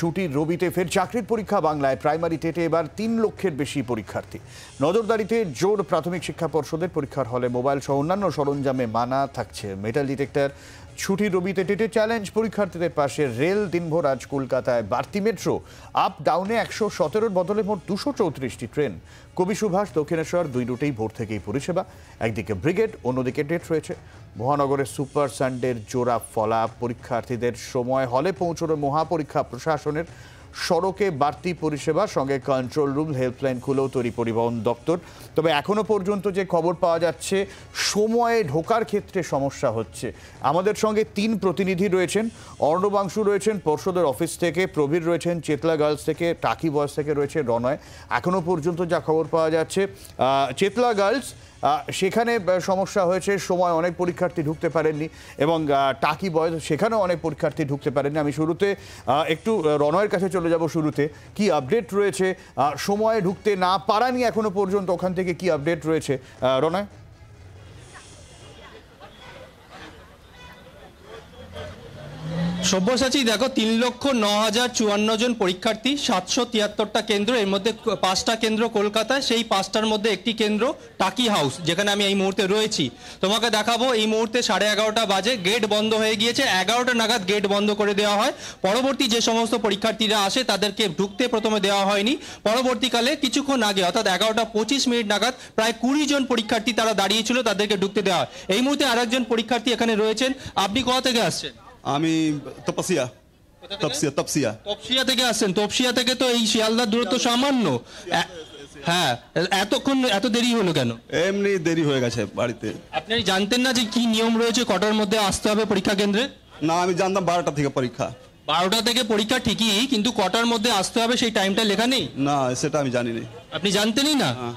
ছুটির রবিতে ফের চাকরির পরীক্ষা বাংলায় প্রাইমারি টেটে এবার তিন লক্ষের বেশি পরীক্ষার্থী নজরদারিতে জোর প্রাথমিক শিক্ষা পর্ষদের পরীক্ষার হলে মোবাইল সহ অন্যান্য সরঞ্জামে মানা থাকছে মেটাল ডিটেক্টর ছুটির রবিতে টেটে চ্যালেঞ্জ পরীক্ষার্থীদের পাশে রেল দিনভর আজ কলকাতায় বাড়তি মেট্রো আপ ডাউনে একশো সতেরোর বদলে মোট দুশো চৌত্রিশটি ট্রেন কবি সুভাষ দক্ষিণেশ্বর দুই রুটেই ভোর থেকেই পরিষেবা একদিকে ব্রিগেড অন্যদিকে ডেট রয়েছে মহানগরের সুপার সানডের জোড়া ফলা পরীক্ষার্থীদের সময় হলে পৌঁছনো মহাপরীক্ষা প্রশাসনের সড়কে বাড়তি পরিষেবা সঙ্গে কন্ট্রোল রুম হেল্পলাইন খুলেও তৈরি পরিবহন দপ্তর তবে এখনও পর্যন্ত যে খবর পাওয়া যাচ্ছে সময়ে ঢোকার ক্ষেত্রে সমস্যা হচ্ছে আমাদের সঙ্গে তিন প্রতিনিধি রয়েছেন অর্ণবাংশু রয়েছেন পর্ষদের অফিস থেকে প্রবীর রয়েছেন চেতলা গার্লস থেকে টাকি বয়স থেকে রয়েছে রনয় এখনও পর্যন্ত যা খবর পাওয়া যাচ্ছে চেতলা গার্লস সেখানে সমস্যা হয়েছে সময় অনেক পরীক্ষার্থী ঢুকতে পারেননি এবং টাকি বয়স সেখানেও অনেক পরীক্ষার্থী ঢুকতে পারেননি আমি শুরুতে একটু রনয়ের কাছে চলে যাব শুরুতে কি আপডেট রয়েছে সময়ে ঢুকতে না পারা এখনো পর্যন্ত ওখান থেকে কি আপডেট রয়েছে রনয় সব্যসাচী দেখো তিন লক্ষ ন হাজার চুয়ান্ন জন পরীক্ষার্থী সাতশো তিয়াত্তরটা কেন্দ্র এর মধ্যে পাঁচটা কেন্দ্র কলকাতায় সেই পাঁচটার মধ্যে একটি কেন্দ্র টাকি হাউস যেখানে আমি এই মুহূর্তে রয়েছি তোমাকে দেখাবো এই মুহূর্তে সাড়ে এগারোটা বাজে গেট বন্ধ হয়ে গিয়েছে এগারোটা নাগাদ গেট বন্ধ করে দেওয়া হয় পরবর্তী যে সমস্ত পরীক্ষার্থীরা আসে তাদেরকে ঢুকতে প্রথমে দেওয়া হয়নি পরবর্তীকালে কিছুক্ষণ আগে অর্থাৎ এগারোটা পঁচিশ মিনিট নাগাদ প্রায় কুড়ি জন পরীক্ষার্থী তারা দাঁড়িয়েছিল তাদেরকে ঢুকতে দেওয়া হয় এই মুহূর্তে আরেকজন পরীক্ষার্থী এখানে রয়েছেন আপনি কোথা থেকে আসছেন আমি তপসিয়া তপসিয়া তপসিয়া তপসিয়া থেকে আসছেন তপসিয়া থেকে তো এই শিয়ালদার দূরত্ব সামান্য হ্যাঁ এতক্ষণ এত দেরি হলো কেন এমনি দেরি হয়ে গেছে বাড়িতে আপনি জানতেন না যে কি নিয়ম রয়েছে কটার মধ্যে আসতে হবে পরীক্ষা কেন্দ্রে না আমি জানতাম বারোটা থেকে পরীক্ষা বারোটা থেকে পরীক্ষা ঠিকই কিন্তু কটার মধ্যে আসতে হবে সেই টাইমটা লেখা নেই না সেটা আমি জানি না আপনি জানতেনই না হ্যাঁ।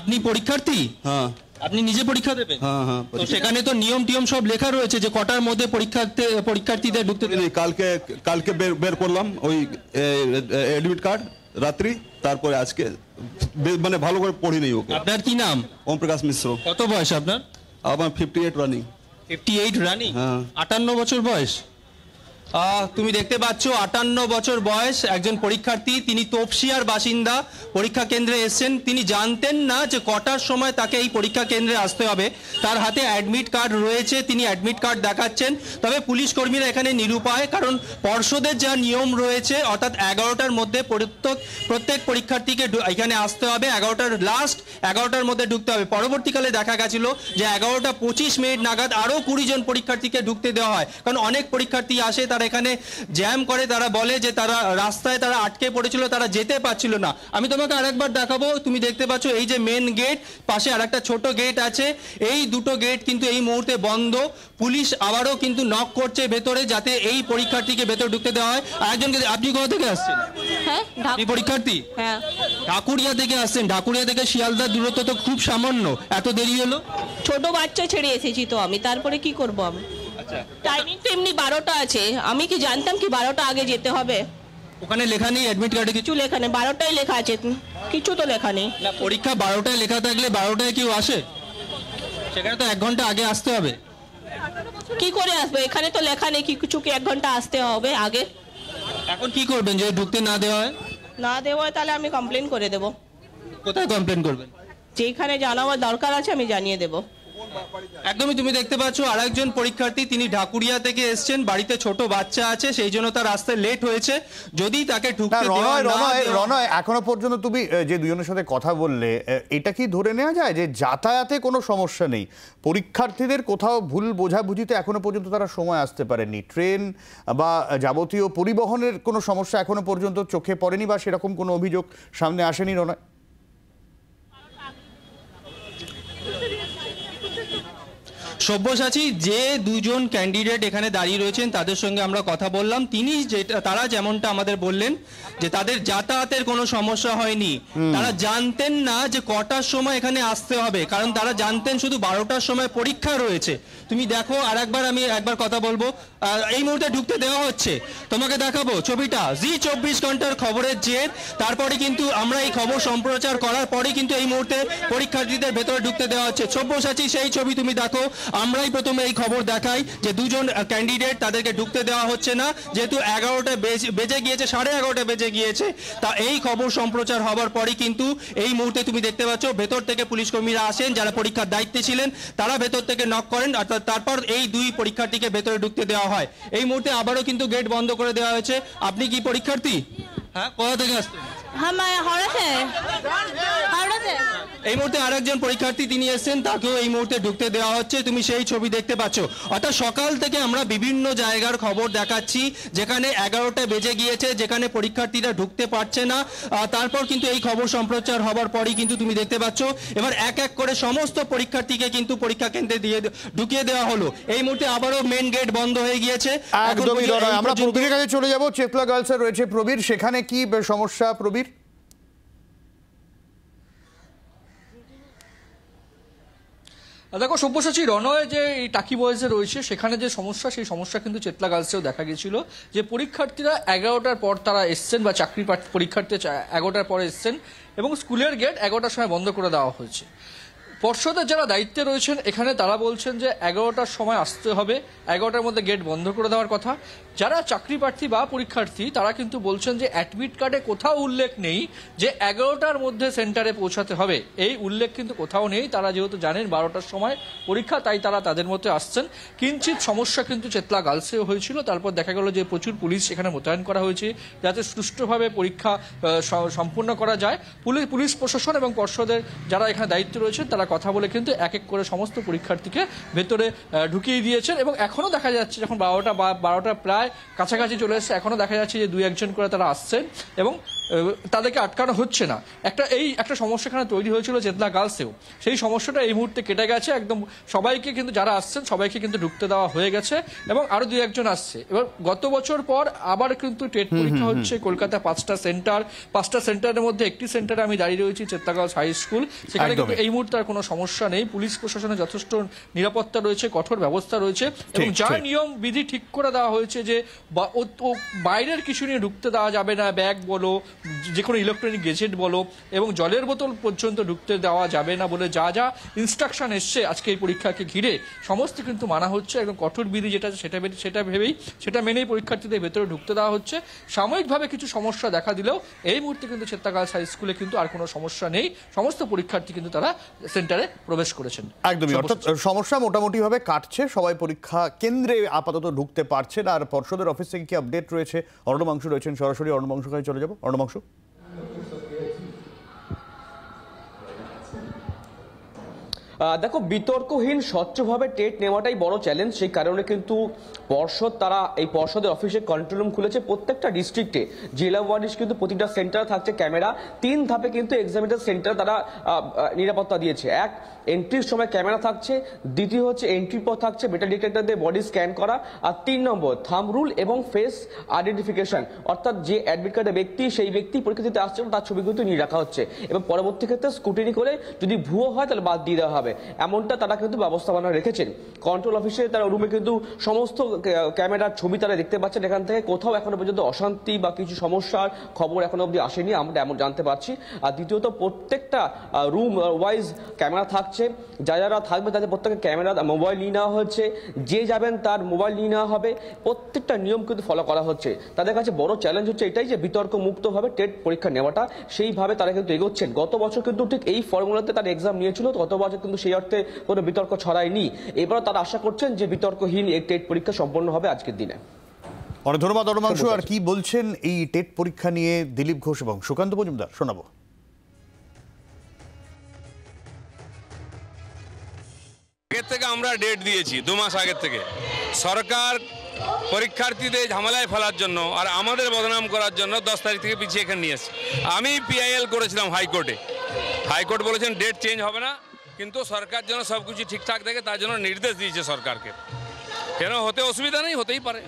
আপনি পরীক্ষার্থী হ্যাঁ আপনি নিজে পরীক্ষা দেবেন হ্যাঁ হ্যাঁ সেখানে তো নিয়ম টিয়ম সব লেখা রয়েছে যে কটার মধ্যে পরীক্ষার্থী পরীক্ষার্থীদের ঢুকতে দেবে। কালকে কালকে বের বের করলাম ওই অ্যাডমিট কার্ড রাত্রি তারপরে আজকে মানে ভালো করে পড়ি নেই ওকে আপনার কি নাম ওম প্রকাশ মিশ্র কত বয়স আপনার আমার fifty eight running fifty eight running হ্যাঁ। আটান্ন বছর বয়স তুমি দেখতে পাচ্ছ আটান্ন বছর বয়স একজন পরীক্ষার্থী তিনি তপসিয়ার বাসিন্দা পরীক্ষা কেন্দ্রে এসছেন তিনি জানতেন না যে কটার সময় তাকে এই পরীক্ষা কেন্দ্রে আসতে হবে তার হাতে অ্যাডমিট কার্ড রয়েছে তিনি অ্যাডমিট কার্ড দেখাচ্ছেন তবে পুলিশ কর্মীরা এখানে নিরুপায় কারণ পর্ষদের যা নিয়ম রয়েছে অর্থাৎ এগারোটার মধ্যে প্রত্যেক প্রত্যেক পরীক্ষার্থীকে এখানে আসতে হবে এগারোটার লাস্ট এগারোটার মধ্যে ঢুকতে হবে পরবর্তীকালে দেখা গেছিল যে এগারোটা পঁচিশ মিনিট নাগাদ আরও কুড়ি জন পরীক্ষার্থীকে ঢুকতে দেওয়া হয় কারণ অনেক পরীক্ষার্থী আসে তারা তারা এখানে জ্যাম করে তারা বলে যে তারা রাস্তায় তারা আটকে পড়েছিল তারা যেতে পারছিল না আমি তোমাকে আরেকবার দেখাবো তুমি দেখতে পাচ্ছ এই যে মেন গেট পাশে আর একটা ছোট গেট আছে এই দুটো গেট কিন্তু এই মুহূর্তে বন্ধ পুলিশ আবারও কিন্তু নক করছে ভেতরে যাতে এই পরীক্ষার্থীকে ভেতরে ঢুকতে দেওয়া হয় আরেকজনকে আপনি কোথা থেকে আসছেন হ্যাঁ, আপনি পরীক্ষার্থী হ্যাঁ। ঢাকুরিয়া থেকে আসছেন ঢাকুরিয়া থেকে শিয়ালদার দূরত্ব তো খুব সামান্য এত দেরি হলো ছোট বাচ্চা ছেড়ে এসেছি তো আমি তারপরে কি করব আমি টাইমিং আচ্ছা। তো এমনি বারোটা আছে আমি কি জানতাম কি বারোটা আগে যেতে হবে ওখানে লেখা নেই অ্যাডমিট কার্ডে কিছু লেখা নেই বারোটায় লেখা আছে কিছু তো লেখা নেই না পরীক্ষা বারোটায় লেখা থাকলে বারোটায় কেউ আসে সেখানে তো এক ঘন্টা আগে আসতে হবে কি করে আসবে এখানে তো লেখা নেই কি কিছু কি এক ঘন্টা আসতে হবে আগে এখন কি করবেন যদি ঢুকতে না দেওয়া হয় না দেওয়া হয় তাহলে আমি কমপ্লেন করে দেব কোথায় কমপ্লেন করবেন যেখানে জানাবার দরকার আছে আমি জানিয়ে দেবো একদমই তুমি দেখতে পাচ্ছ আর একজন পরীক্ষার্থী তিনি ঢাকুরিয়া থেকে এসছেন বাড়িতে ছোট বাচ্চা আছে সেই জন্য তার আসতে লেট হয়েছে যদি তাকে ঢুকতে রনয় এখনো পর্যন্ত তুমি যে দুজনের সাথে কথা বললে এটা কি ধরে নেওয়া যায় যে যাতায়াতে কোনো সমস্যা নেই পরীক্ষার্থীদের কোথাও ভুল বোঝাবুঝিতে এখনো পর্যন্ত তারা সময় আসতে পারেনি ট্রেন বা যাবতীয় পরিবহনের কোনো সমস্যা এখনো পর্যন্ত চোখে পড়েনি বা সেরকম কোনো অভিযোগ সামনে আসেনি রনয় সব্যসাচী যে দুজন ক্যান্ডিডেট এখানে দাঁড়িয়ে রয়েছেন তাদের সঙ্গে আমরা কথা বললাম তিনি যেটা তারা যেমনটা আমাদের বললেন যে তাদের যাতায়াতের কোনো সমস্যা হয়নি তারা জানতেন না যে কটার সময় এখানে আসতে হবে কারণ তারা জানতেন শুধু বারোটার সময় পরীক্ষা রয়েছে তুমি দেখো আর একবার আমি একবার কথা বলবো এই মুহূর্তে ঢুকতে দেওয়া হচ্ছে তোমাকে দেখাবো ছবিটা জি চব্বিশ ঘন্টার খবরের যে তারপরে কিন্তু আমরা এই খবর সম্প্রচার করার পরে কিন্তু এই মুহূর্তে পরীক্ষার্থীদের ভেতরে ঢুকতে দেওয়া হচ্ছে সব্যসাচী সেই ছবি তুমি দেখো আমরাই প্রথমে এই খবর দেখাই যে দুজন ক্যান্ডিডেট তাদেরকে ঢুকতে দেওয়া হচ্ছে না যেহেতু এগারোটা বেজে গিয়েছে সাড়ে এগারোটা বেজে গিয়েছে তা এই খবর সম্প্রচার হবার পরই কিন্তু এই মুহূর্তে তুমি দেখতে পাচ্ছ ভেতর থেকে পুলিশ কর্মীরা আসেন যারা পরীক্ষার দায়িত্বে ছিলেন তারা ভেতর থেকে নক করেন অর্থাৎ তারপর এই দুই পরীক্ষার্থীকে ভেতরে ঢুকতে দেওয়া হয় এই মুহূর্তে আবারও কিন্তু গেট বন্ধ করে দেওয়া হয়েছে আপনি কি পরীক্ষার্থী হ্যাঁ কোথা থেকে আসতে হ্যাঁ, এই মুহূর্তে আরেকজন পরীক্ষার্থী তিনি তাকেও এই মুহূর্তে ঢুকতে দেওয়া হচ্ছে তুমি সেই ছবি দেখতে পাচ্ছ অর্থাৎ সকাল থেকে আমরা বিভিন্ন জায়গার খবর দেখাচ্ছি যেখানে এগারোটা বেজে গিয়েছে যেখানে পরীক্ষার্থীরা ঢুকতে পারছে না তারপর কিন্তু এই খবর সম্প্রচার হওয়ার পরই কিন্তু তুমি দেখতে পাচ্ছ এবার এক এক করে সমস্ত পরীক্ষার্থীকে কিন্তু পরীক্ষা কেন্দ্রে দিয়ে ঢুকিয়ে দেওয়া হলো এই মুহূর্তে আবারও মেন গেট বন্ধ হয়ে গিয়েছে আমরা চলে যাবো চেতলা গার্লসে রয়েছে প্রবীর সেখানে কি সমস্যা প্রবীর দেখো সব্যসাচী রণয় যে এই টাকি বয়েজে রয়েছে সেখানে যে সমস্যা সেই সমস্যা কিন্তু চেতলা গার্লসেও দেখা গেছিল যে পরীক্ষার্থীরা এগারোটার পর তারা এসছেন বা চাকরি পরীক্ষার্থী এগারোটার পর এসছেন এবং স্কুলের গেট এগারোটার সময় বন্ধ করে দেওয়া হয়েছে পর্ষদের যারা দায়িত্বে রয়েছেন এখানে তারা বলছেন যে এগারোটার সময় আসতে হবে এগারোটার মধ্যে গেট বন্ধ করে দেওয়ার কথা যারা চাকরি প্রার্থী বা পরীক্ষার্থী তারা কিন্তু বলছেন যে অ্যাডমিট কার্ডে কোথাও উল্লেখ নেই যে এগারোটার মধ্যে সেন্টারে পৌঁছাতে হবে এই উল্লেখ কিন্তু কোথাও নেই তারা যেহেতু জানেন বারোটার সময় পরীক্ষা তাই তারা তাদের মধ্যে আসছেন কিঞ্চিত সমস্যা কিন্তু চেতলা গার্লসেও হয়েছিল তারপর দেখা গেল যে প্রচুর পুলিশ সেখানে মোতায়েন করা হয়েছে যাতে সুষ্ঠুভাবে পরীক্ষা সম্পূর্ণ করা যায় পুলিশ পুলিশ প্রশাসন এবং পর্ষদের যারা এখানে দায়িত্ব রয়েছেন তারা কথা বলে কিন্তু এক এক করে সমস্ত পরীক্ষার্থীকে ভেতরে ঢুকিয়ে দিয়েছেন এবং এখনও দেখা যাচ্ছে যখন বারোটা বা বারোটা প্রায় কাছাকাছি চলে এসছে এখনও দেখা যাচ্ছে যে দুই একজন করে তারা আসছেন এবং তাদেরকে আটকানো হচ্ছে না একটা এই একটা সমস্যা এখানে তৈরি হয়েছিল চেতনা গার্লসেও সেই সমস্যাটা এই মুহূর্তে কেটে গেছে একদম সবাইকে কিন্তু যারা আসছেন সবাইকে কিন্তু ঢুকতে দেওয়া হয়ে গেছে এবং আরো দুই একজন আসছে এবার গত বছর পর আবার কিন্তু টেট পরীক্ষা হচ্ছে কলকাতা পাঁচটা সেন্টার পাঁচটা সেন্টারের মধ্যে একটি সেন্টারে আমি দাঁড়িয়ে রয়েছি চেতনা গার্লস হাই স্কুল সেখানে কিন্তু এই মুহূর্তে আর কোনো সমস্যা নেই পুলিশ প্রশাসনের যথেষ্ট নিরাপত্তা রয়েছে কঠোর ব্যবস্থা রয়েছে এবং যার নিয়ম বিধি ঠিক করে দেওয়া হয়েছে যে বাইরের কিছু নিয়ে ঢুকতে দেওয়া যাবে না ব্যাগ বলো যে কোনো ইলেকট্রনিক গেজেট বলো এবং জলের বোতল পর্যন্ত ঢুকতে দেওয়া যাবে না বলে যা যা ইনস্ট্রাকশন এসছে আজকে এই পরীক্ষাকে ঘিরে সমস্ত কিন্তু মানা হচ্ছে একদম কঠোর বিধি যেটা সেটা সেটা ভেবেই সেটা মেনেই পরীক্ষার্থীদের ভেতরে ঢুকতে দেওয়া হচ্ছে সাময়িকভাবে কিছু সমস্যা দেখা দিলেও এই মুহূর্তে কিন্তু চেত্তাগাছ হাই স্কুলে কিন্তু আর কোনো সমস্যা নেই সমস্ত পরীক্ষার্থী কিন্তু তারা সেন্টারে প্রবেশ করেছেন একদমই অর্থাৎ সমস্যা মোটামুটিভাবে কাটছে সবাই পরীক্ষা কেন্দ্রে আপাতত ঢুকতে পারছেন আর পর্ষদের অফিস থেকে কি আপডেট রয়েছে অর্ণবাংশ রয়েছেন সরাসরি অর্ণবাংশ চলে যাবো অর্ণবাংশ 我说。দেখো বিতর্কহীন স্বচ্ছভাবে টেট নেওয়াটাই বড় চ্যালেঞ্জ সেই কারণে কিন্তু পর্ষদ তারা এই পর্ষদের অফিসে কন্ট্রোল রুম খুলেছে প্রত্যেকটা ডিস্ট্রিক্টে জেলা ওয়ার্ডিস কিন্তু প্রতিটা সেন্টার থাকছে ক্যামেরা তিন ধাপে কিন্তু এক্সামিনার সেন্টার তারা নিরাপত্তা দিয়েছে এক এন্ট্রির সময় ক্যামেরা থাকছে দ্বিতীয় হচ্ছে এন্ট্রির পর থাকছে মেটাল ডিটেক্টর দিয়ে বডি স্ক্যান করা আর তিন নম্বর থাম রুল এবং ফেস আইডেন্টিফিকেশন অর্থাৎ যে অ্যাডমিট কার্ডের ব্যক্তি সেই ব্যক্তি পরীক্ষা দিতে আসছে তার ছবি কিন্তু নিয়ে রাখা হচ্ছে এবং পরবর্তী ক্ষেত্রে স্কুটিনি করে যদি ভুয়ো হয় তাহলে বাদ দিয়ে দেওয়া হবে হবে এমনটা তারা কিন্তু ব্যবস্থাপনা রেখেছেন কন্ট্রোল অফিসে তারা রুমে কিন্তু সমস্ত ক্যামেরার ছবি তারা দেখতে পাচ্ছেন এখান থেকে কোথাও এখনো পর্যন্ত অশান্তি বা কিছু সমস্যার খবর এখনো অবধি আসেনি আমরা এমন জানতে পারছি আর দ্বিতীয়ত প্রত্যেকটা রুম ওয়াইজ ক্যামেরা থাকছে যা যারা থাকবে তাদের প্রত্যেকে ক্যামেরা মোবাইল নিয়ে নেওয়া হচ্ছে যে যাবেন তার মোবাইল নিয়ে নেওয়া হবে প্রত্যেকটা নিয়ম কিন্তু ফলো করা হচ্ছে তাদের কাছে বড় চ্যালেঞ্জ হচ্ছে এটাই যে বিতর্ক মুক্তভাবে টেট পরীক্ষা নেওয়াটা সেইভাবে তারা কিন্তু এগোচ্ছেন গত বছর কিন্তু ঠিক এই ফর্মুলাতে তার এক্সাম নিয়েছিল গত বছর কিন্তু কিন্তু সেই অর্থে কোনো বিতর্ক ছড়ায়নি এবারও তারা আশা করছেন যে বিতর্কহীন এই টেট পরীক্ষা সম্পন্ন হবে আজকের দিনে অনেক ধন্যবাদ অরমাংশ আর কি বলছেন এই টেট পরীক্ষা নিয়ে দিলীপ ঘোষ এবং সুকান্ত মজুমদার শোনাবো আগের থেকে আমরা ডেট দিয়েছি দু মাস আগের থেকে সরকার পরীক্ষার্থীদের ঝামেলায় ফেলার জন্য আর আমাদের বদনাম করার জন্য দশ তারিখ থেকে পিছিয়ে এখানে নিয়েছে আমি পিআইএল করেছিলাম হাইকোর্টে হাইকোর্ট বলেছেন ডেট চেঞ্জ হবে না কিন্তু সরকার যেন সব কিছু ঠিকঠাক দেখে তার জন্য নির্দেশ দিয়েছে সরকারকে কেন হতে অসুবিধা নেই হতেই পারে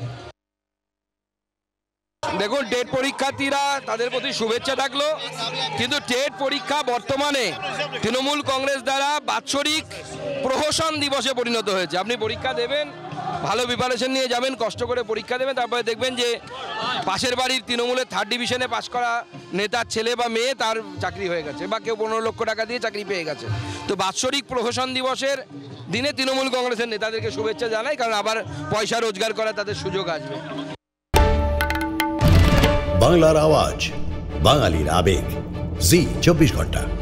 দেখুন টেট পরীক্ষার্থীরা তাদের প্রতি শুভেচ্ছা থাকলো কিন্তু টেট পরীক্ষা বর্তমানে তৃণমূল কংগ্রেস দ্বারা বাৎসরিক প্রহসন দিবসে পরিণত হয়েছে আপনি পরীক্ষা দেবেন ভালো প্রিপারেশন নিয়ে যাবেন কষ্ট করে পরীক্ষা দেবেন তারপরে দেখবেন যে পাশের বাড়ির তৃণমূলের থার্ড ডিভিশনে পাশ করা নেতার ছেলে বা মেয়ে তার চাকরি হয়ে গেছে বা কেউ পনেরো লক্ষ টাকা দিয়ে চাকরি পেয়ে গেছে তো বাৎসরিক প্রহসন দিবসের দিনে তৃণমূল কংগ্রেসের নেতাদেরকে শুভেচ্ছা জানাই কারণ আবার পয়সা রোজগার করার তাদের সুযোগ আসবে বাংলার আওয়াজ বাঙালির আবেগ জি চব্বিশ ঘন্টা